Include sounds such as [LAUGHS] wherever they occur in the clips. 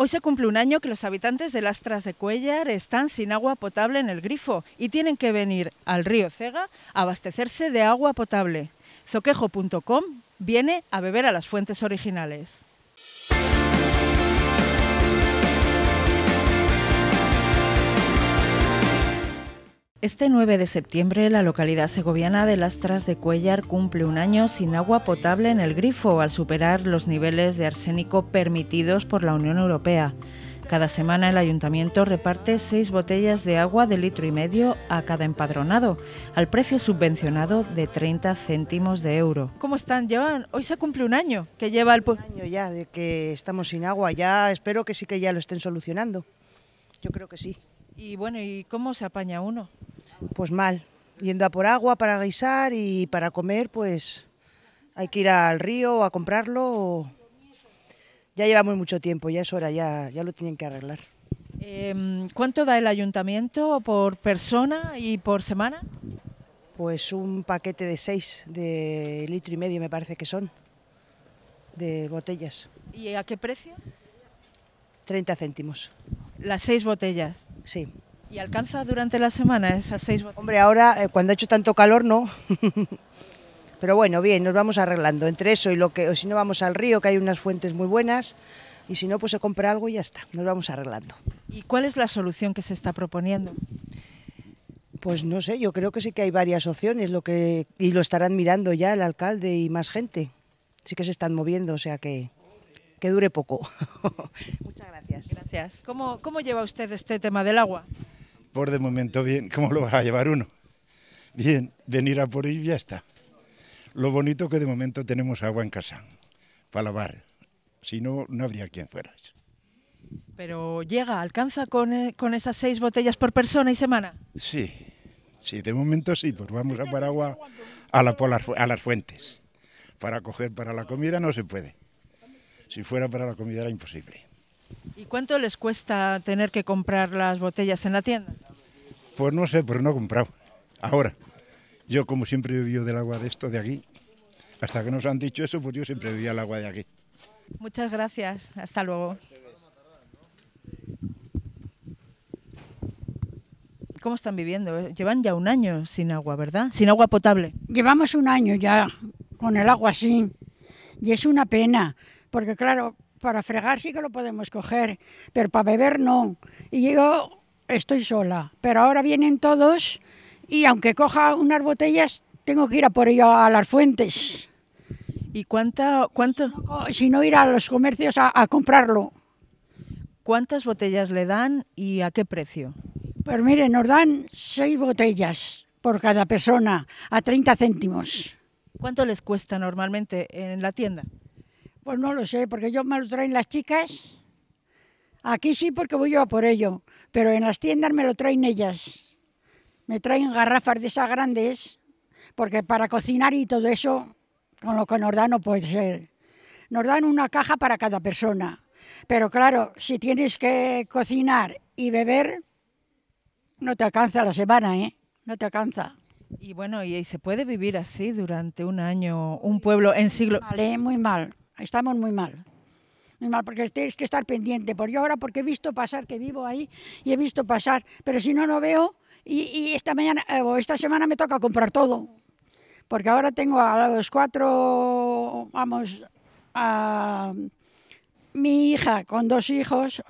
Hoy se cumple un año que los habitantes de Lastras de Cuellar están sin agua potable en el grifo y tienen que venir al río Cega a abastecerse de agua potable. Zoquejo.com viene a beber a las fuentes originales. Este 9 de septiembre, la localidad segoviana de Lastras de Cuellar cumple un año sin agua potable en el grifo, al superar los niveles de arsénico permitidos por la Unión Europea. Cada semana el ayuntamiento reparte seis botellas de agua de litro y medio a cada empadronado, al precio subvencionado de 30 céntimos de euro. ¿Cómo están? Llevan, hoy se cumple un año que lleva el... Un año ya de que estamos sin agua, ya espero que sí que ya lo estén solucionando. Yo creo que sí. Y bueno, ¿y cómo se apaña uno? pues mal, yendo a por agua para guisar y para comer, pues hay que ir al río a comprarlo. Ya llevamos mucho tiempo, ya es hora, ya, ya lo tienen que arreglar. Em, ¿Cuánto da el ayuntamiento por persona y por semana? Pues un paquete de seis, de litro y medio me parece que son, de botellas. ¿Y a qué precio? 30 céntimos. ¿Las seis botellas? Sí. ¿Y alcanza durante la semana esas seis Hombre, ahora eh, cuando ha hecho tanto calor no. [LAUGHS] Pero bueno, bien, nos vamos arreglando entre eso y lo que, o si no vamos al río, que hay unas fuentes muy buenas, y si no, pues se compra algo y ya está, nos vamos arreglando. ¿Y cuál es la solución que se está proponiendo? Pues no sé, yo creo que sí que hay varias opciones, lo que, y lo estarán mirando ya el alcalde y más gente. Sí que se están moviendo, o sea que que dure poco. [LAUGHS] Muchas gracias. Gracias. ¿Cómo, ¿Cómo lleva usted este tema del agua? Por de momento bien, [LAUGHS] ¿cómo lo vas a llevar uno? Bien, venir a por y ya está. Lo bonito que de momento tenemos agua en casa para lavar. Si no, no habría quien fuera. Pero llega, alcanza eh, con, esas seis botellas por persona y semana. Sí, sí, de momento sí, pues vamos a por a, a las fuentes. Para coger para la comida no se puede. Si fuera para la comida era imposible. ¿Y cuánto les cuesta tener que comprar las botellas en la tienda? Pues no sé, pero no he comprado. Ahora, yo como siempre he vivido del agua de esto de aquí, hasta que nos han dicho eso, pues yo siempre vivido el agua de aquí. Muchas gracias, hasta luego. ¿Cómo están viviendo? Llevan ya un año sin agua, ¿verdad? Sin agua potable. Llevamos un año ya con el agua así. Y es una pena, porque claro, para fregar sí que lo podemos coger, pero para beber no. Y yo estoy sola, pero ahora vienen todos y aunque coja unas botellas, tengo que ir a por ello a las fuentes. ¿Y cuánta, cuánto? Si no, ir a los comercios a, comprarlo. ¿Cuántas botellas le dan y a qué precio? Pues mire, nos dan seis botellas por cada persona a 30 céntimos. ¿Cuánto les cuesta normalmente en la tienda? Pues no lo sé, porque yo me lo traen las chicas. Aquí sí, porque voy yo a por ello, pero en las tiendas me lo traen ellas. Me traen garrafas de esas grandes, porque para cocinar y todo eso, con lo que nos dan no puede ser. Nos dan una caja para cada persona. Pero claro, si tienes que cocinar y beber, no te alcanza la semana, ¿eh? No te alcanza. Y bueno, y se puede vivir así durante un año, un pueblo en siglo. Vale, muy mal. ¿eh? estamos muy mal. Muy mal, porque tienes que estar pendiente. Por yo ahora, porque he visto pasar, que vivo ahí, y he visto pasar, pero si no, no veo. Y, esta mañana eh, o esta semana me toca comprar todo. Porque ahora tengo a los cuatro, vamos, a mi hija con dos hijos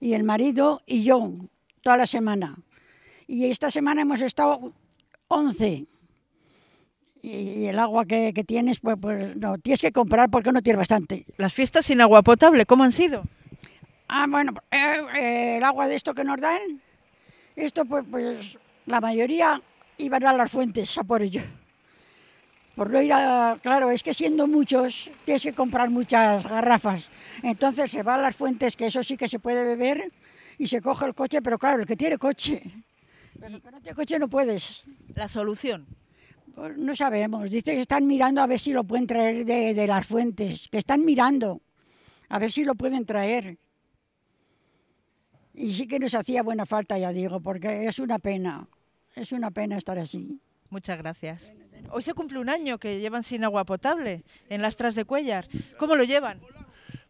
y el marido y yo, toda la semana. Y esta semana hemos estado 11 y, el agua que, tienes, pues, pues, no, tienes que comprar porque no tienes bastante. Las fiestas sin agua potable, ¿cómo han sido? Ah, bueno, eh, eh, el agua de esto que nos dan, esto pues, pues la mayoría iban a las fuentes a por ello. Por no ir a, claro, es que siendo muchos, tienes que comprar muchas garrafas. Entonces se va a las fuentes, que eso sí que se puede beber, y se coge el coche, pero claro, el que tiene coche. Pero el que no tiene coche no puedes. La solución. Pues no sabemos. Dice que están mirando a ver si lo pueden traer de, las fuentes. Que están mirando a ver si lo pueden traer. Y sí que nos hacía buena falta, ya digo, porque es una pena. Es una pena estar así. Muchas gracias. Hoy se cumple un año que llevan sin agua potable en las tras de Cuellar. ¿Cómo lo llevan?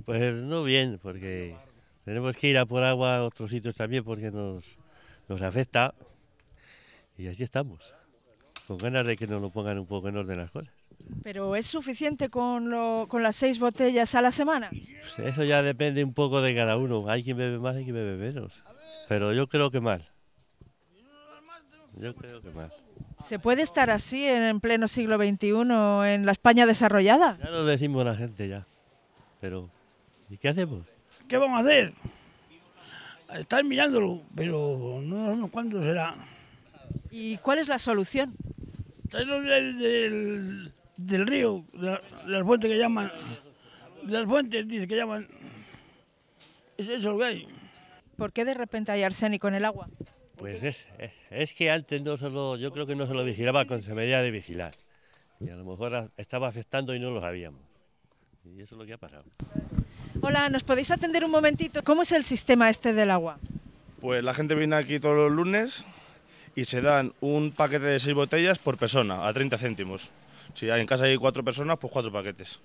Pues no bien, porque tenemos que ir a por agua a otros sitios también porque nos, nos afecta. Y así estamos con ganas de que nos lo pongan un poco en orden las cosas. ¿Pero es suficiente con, lo, con las seis botellas a la semana? Pues eso ya depende un poco de cada uno. Hay quien bebe más, y quien bebe menos. Pero yo creo que mal. Yo creo que mal. ¿Se puede estar así en pleno siglo XXI, en la España desarrollada? Ya lo decimos la gente ya. Pero, ¿y qué hacemos? ¿Qué vamos a hacer? Están mirándolo, pero no sabemos cuándo será. ¿Y cuál es la solución? del, del, del río, de las fuentes que llaman, de las fuentes dice que llaman, es eso lo que hay. ¿Por qué de repente hay arsénico en el agua? Pues es, es, que antes no solo, yo creo que no se lo vigilaba con se de vigilar. Y a lo mejor estaba afectando y no lo sabíamos. Y eso es lo que ha pasado. Hola, ¿nos podéis atender un momentito? ¿Cómo es el sistema este del agua? Pues la gente viene aquí todos los lunes, y se dan un paquete de seis botellas por persona, a 30 céntimos. Si hay en casa hay cuatro personas, pues cuatro paquetes.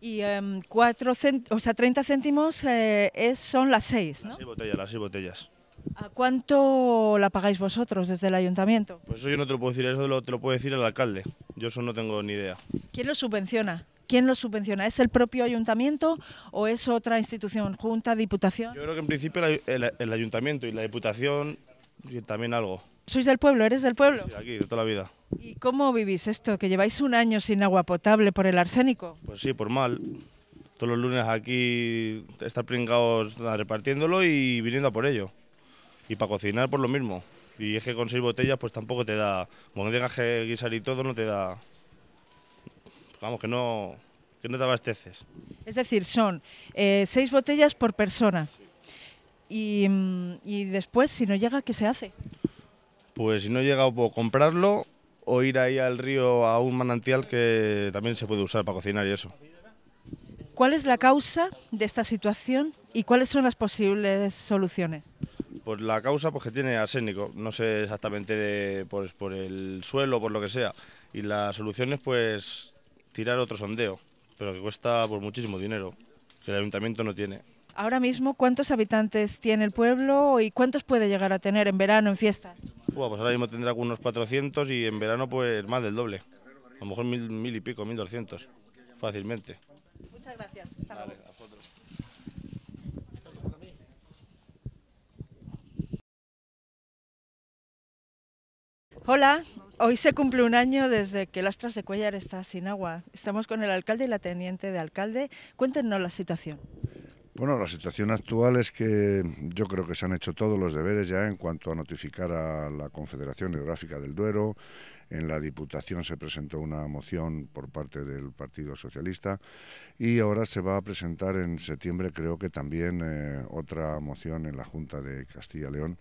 Y um, cuatro o sea, 30 céntimos eh, son las seis, ¿no? Las seis botellas, las seis botellas. ¿A cuánto la pagáis vosotros desde el ayuntamiento? Pues eso yo no te lo puedo decir, eso te lo puede decir el alcalde. Yo eso no tengo ni idea. ¿Quién lo subvenciona? ¿Quién lo subvenciona? ¿Es el propio ayuntamiento o es otra institución? ¿Junta, diputación? Yo creo que en principio el, el ayuntamiento y la diputación y también algo. ¿Sois del pueblo? ¿Eres del pueblo? Sí, aquí, de toda la vida. ¿Y cómo vivís esto? ¿Que lleváis un año sin agua potable por el arsénico? Pues sí, por mal. Todos los lunes aquí estar pringados repartiéndolo y viniendo a por ello. Y para cocinar por lo mismo. Y es que con seis botellas pues tampoco te da... Como no tengas que guisar y todo, no te da... Vamos, que no, que no te abasteces. Es decir, son eh, seis botellas por persona. Y, mm, y después, si no llega, ¿qué se hace? Pues si no llega, puedo comprarlo o ir ahí al río a un manantial que también se puede usar para cocinar y eso. ¿Cuál es la causa de esta situación y cuáles son las posibles soluciones? Pues la causa pues que tiene arsénico, no sé exactamente pues, por el suelo, por lo que sea. Y la solución es pues tirar otro sondeo, pero que cuesta por pues, muchísimo dinero, que el ayuntamiento no tiene. Ahora mismo, ¿cuántos habitantes tiene el pueblo y cuántos puede llegar a tener en verano, en fiestas? pues ahora mismo tendrá unos 400 y en verano pues más del doble. A lo mejor mil, mil y pico, 1200, fácilmente. Muchas gracias. Hola, hoy se cumple un año desde que Lastras de Cuellar está sin agua. Estamos con el alcalde y la teniente de alcalde. Cuéntenos la situación. Bueno, la situación actual es que yo creo que se han hecho todos los deberes ya en cuanto a notificar a la Confederación Geográfica del Duero. En la Diputación se presentó una moción por parte del Partido Socialista y ahora se va a presentar en septiembre, creo que también, eh, otra moción en la Junta de Castilla-León.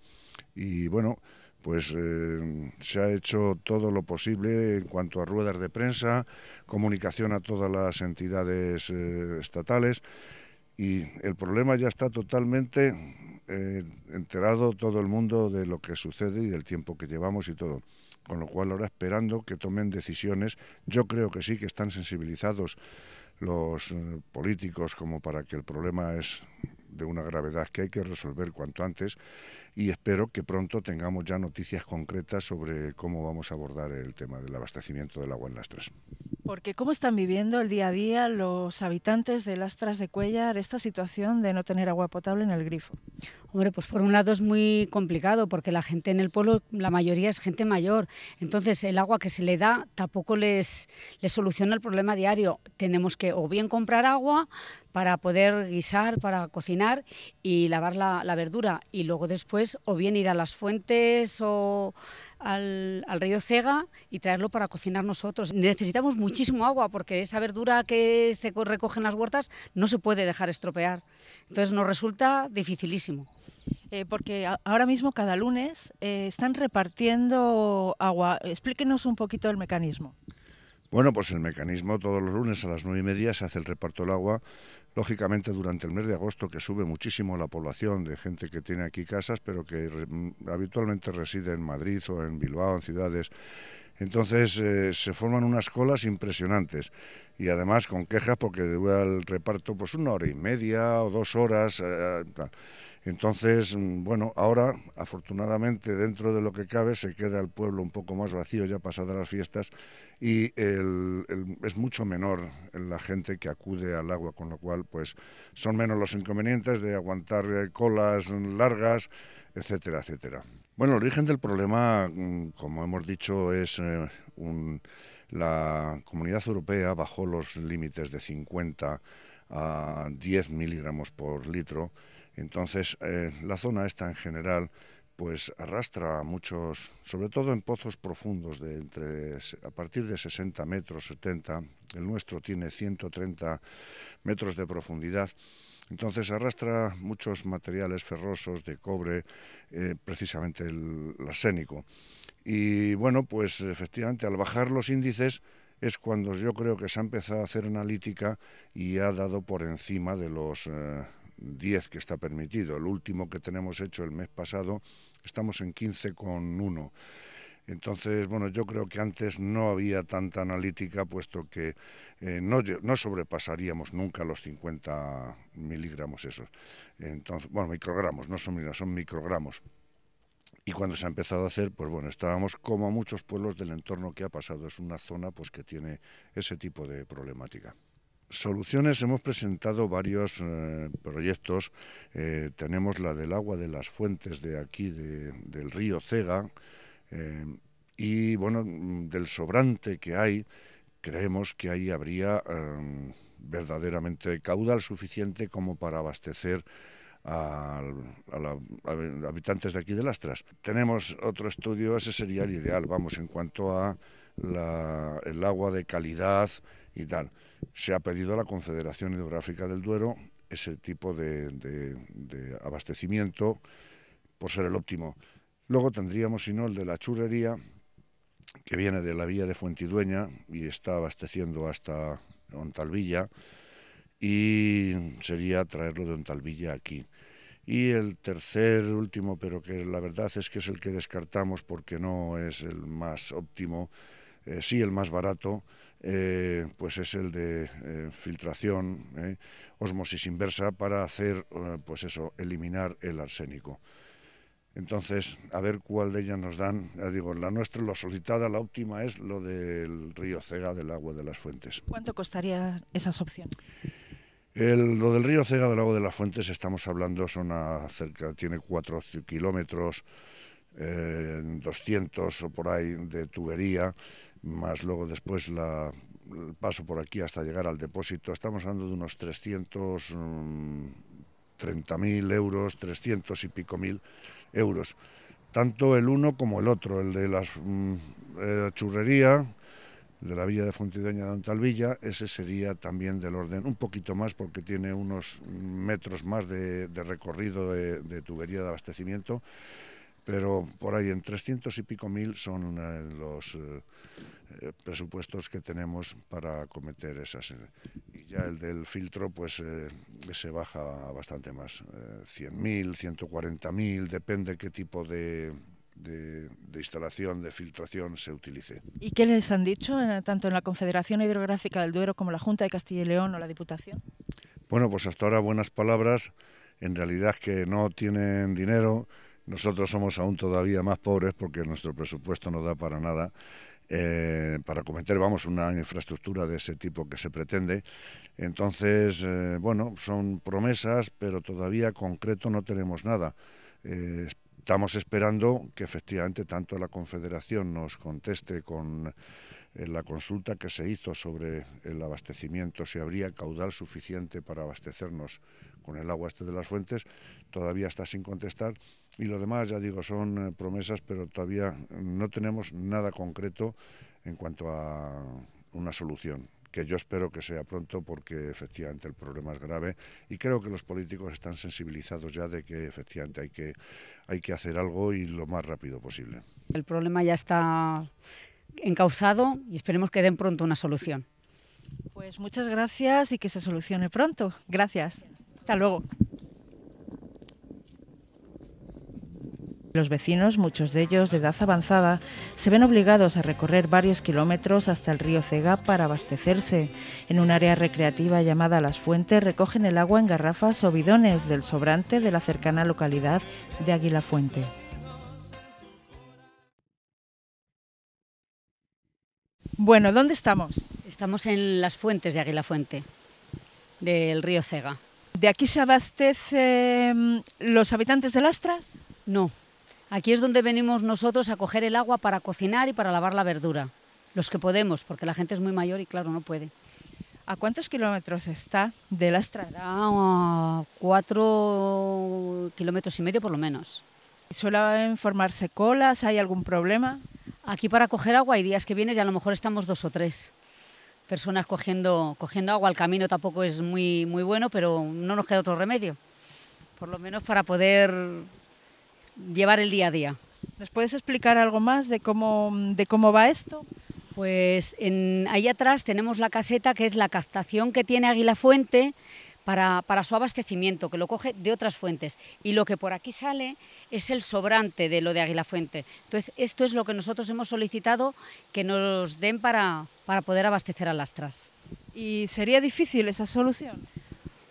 Y bueno, pues eh, se ha hecho todo lo posible en cuanto a ruedas de prensa, comunicación a todas las entidades eh, estatales y el problema ya está totalmente eh, enterado todo el mundo de lo que sucede y del tiempo que llevamos y todo. Con lo cual ahora esperando que tomen decisiones, yo creo que sí que están sensibilizados los eh, políticos como para que el problema es de una gravedad que hay que resolver cuanto antes y espero que pronto tengamos ya noticias concretas sobre cómo vamos a abordar el tema del abastecimiento del agua en las tres. Porque ¿cómo están viviendo el día a día los habitantes de Tras de Cuellar esta situación de no tener agua potable en el grifo? Hombre, pues por un lado es muy complicado porque la gente en el pueblo, la mayoría es gente mayor. Entonces el agua que se le da tampoco les, les soluciona el problema diario. Tenemos que o bien comprar agua, para poder guisar, para cocinar y lavar la, verdura. Y luego después o bien ir a las fuentes o al, río Cega y traerlo para cocinar nosotros. Necesitamos muchísimo agua porque esa verdura que se recoge en las huertas no se puede dejar estropear. Entonces nos resulta dificilísimo. Eh, porque ahora mismo cada lunes eh, están repartiendo agua. Explíquenos un poquito el mecanismo. Bueno, pues el mecanismo todos los lunes a las nueve y media se hace el reparto del agua Lógicamente durante el mes de agosto que sube muchísimo la población de gente que tiene aquí casas, pero que mm, habitualmente reside en Madrid o en Bilbao, en ciudades. Entonces eh, se forman unas colas impresionantes y además con quejas porque dura el reparto pues una hora y media o dos horas. Eh, eh, entonces, mm, bueno, ahora afortunadamente dentro de lo que cabe se queda el pueblo un poco más vacío ya pasadas las fiestas y el, es mucho menor la gente que acude al agua, con lo cual pues son menos los inconvenientes de aguantar eh, colas largas, etcétera, etcétera. Bueno, el origen del problema, mm, como hemos dicho, es eh, la comunidad europea bajó los límites de 50 a 10 miligramos por litro entonces, eh, la zona esta en general pues arrastra muchos, sobre todo en pozos profundos de entre a partir de 60 metros, 70, el nuestro tiene 130 metros de profundidad. Entonces arrastra muchos materiales ferrosos de cobre, eh, precisamente el, el Y bueno, pues efectivamente al bajar los índices es cuando yo creo que se ha empezado a hacer analítica y ha dado por encima de los eh, 10 que está permitido. El último que tenemos hecho el mes pasado estamos en 15,1. Entonces, bueno, yo creo que antes no había tanta analítica, puesto que eh, no, no, sobrepasaríamos nunca los 50 miligramos esos. Entonces, bueno, microgramos, no son miligramos, son microgramos. Y cuando se ha empezado a hacer, pues bueno, estábamos como a muchos pueblos del entorno que ha pasado. Es una zona pues que tiene ese tipo de problemática. Soluciones, hemos presentado varios eh, proyectos. Eh, tenemos la del agua de las fuentes de aquí, del río Cega, eh, y bueno, del sobrante que hay, creemos que ahí habría verdaderamente caudal suficiente como para abastecer a, los habitantes de aquí de Lastras. Tenemos otro estudio, ese sería el ideal, vamos, en cuanto a el agua de calidad, y tal. Se ha pedido a la Confederación Hidrográfica del Duero ese tipo de, abastecimiento por ser el óptimo. Luego tendríamos, si no, el de la churrería, que viene de la vía de Fuentidueña y está abasteciendo hasta Ontalvilla, y sería traerlo de Ontalvilla aquí. Y el tercer, último, pero que la verdad es que es el que descartamos porque no es el más óptimo, eh, sí el más barato, eh, pues es el de eh, filtración, eh, osmosis inversa para hacer, pues eso, eliminar el arsénico. Entonces, a ver cuál de ellas nos dan. digo, la nuestra, la solicitada, la óptima es lo del río Cega, del agua de las fuentes. ¿Cuánto costaría esas opciones? El, lo del río Cega del Agua de las Fuentes estamos hablando, son cerca, tiene cuatro kilómetros, 200 o por ahí de tubería más luego después la, el paso por aquí hasta llegar al depósito, estamos hablando de unos 330.000 mm, euros, 300 y pico mil euros. Tanto el uno como el otro, el de la mm, eh, churrería, de la villa de Fontideña de Antalvilla, ese sería también del orden un poquito más porque tiene unos metros más de, recorrido de tubería de abastecimiento pero por ahí en 300 y pico mil son eh, los eh, eh, presupuestos que tenemos para acometer esas. Y ya el del filtro pues se baja bastante más, mil, 100.000, mil... depende qué tipo de, de, de, instalación, de filtración se utilice. ¿Y qué les han dicho tanto en la Confederación Hidrográfica del Duero como la Junta de Castilla y León o la Diputación? Bueno, pues hasta ahora buenas palabras, en realidad que no tienen dinero, nosotros somos aún todavía más pobres porque nuestro presupuesto no da para nada eh, para cometer, vamos, una infraestructura de ese tipo que se pretende. Entonces, eh, bueno, son promesas, pero todavía concreto no tenemos nada. Eh, estamos esperando que efectivamente tanto la Confederación nos conteste con la consulta que se hizo sobre el abastecimiento, si habría caudal suficiente para abastecernos con el agua este de las fuentes, todavía está sin contestar y lo demás, ya digo, son eh, promesas, pero todavía no tenemos nada concreto en cuanto a una solución que yo espero que sea pronto porque efectivamente el problema es grave y creo que los políticos están sensibilizados ya de que efectivamente hay que, hay que hacer algo y lo más rápido posible. El problema ya está encauzado y esperemos que den pronto una solución. Pues muchas gracias y que se solucione pronto. Gracias. Hasta luego. Los vecinos, muchos de ellos de edad avanzada, se ven obligados a recorrer varios kilómetros hasta el río Cega para abastecerse. En un área recreativa llamada Las Fuentes recogen el agua en garrafas o bidones del sobrante de la cercana localidad de Fuente. Bueno, ¿dónde estamos? Estamos en las fuentes de Fuente, del río Cega. ¿De aquí se abastecen los habitantes de Lastras? No, Aquí es donde venimos nosotros a coger el agua para cocinar y para lavar la verdura. Los que podemos, porque la gente es muy mayor y claro, no puede. ¿A cuántos kilómetros está de las A cuatro kilómetros y medio por lo menos. ¿Suelen formarse colas? ¿Hay algún problema? Aquí para coger agua hay días que vienes y a lo mejor estamos dos o tres personas cogiendo, cogiendo agua. El camino tampoco es muy, muy bueno, pero no nos queda otro remedio. Por lo menos para poder llevar el día a día. ¿Nos puedes explicar algo más de cómo, de cómo va esto? Pues ahí atrás tenemos la caseta que es la captación que tiene Águila Fuente para, su abastecimiento, que lo coge de otras fuentes. Y lo que por aquí sale es el sobrante de lo de Águila Fuente. Entonces, esto es lo que nosotros hemos solicitado que nos den para, para poder abastecer a Lastras. ¿Y sería difícil esa solución?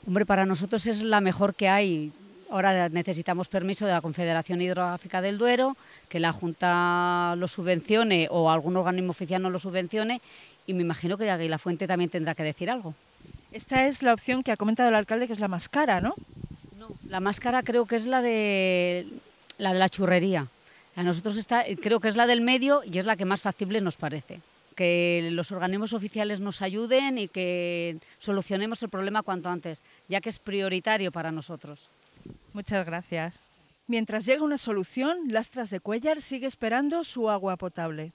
Hombre, para nosotros es la mejor que hay. Ahora necesitamos permiso de la Confederación Hidrográfica del Duero, que la Junta lo subvencione o algún organismo oficial no lo subvencione y me imagino que de Aguila Fuente también tendrá que decir algo. Esta es la opción que ha comentado el alcalde, que es la más cara, ¿no? No, la más cara creo que es la de la, de la churrería. A nosotros está, creo que es la del medio y es la que más factible nos parece que los organismos oficiales nos ayuden y que solucionemos el problema cuanto antes, ya que es prioritario para nosotros. Muchas gracias. Mientras llega una solución, Lastras de Cuellar sigue esperando su agua potable.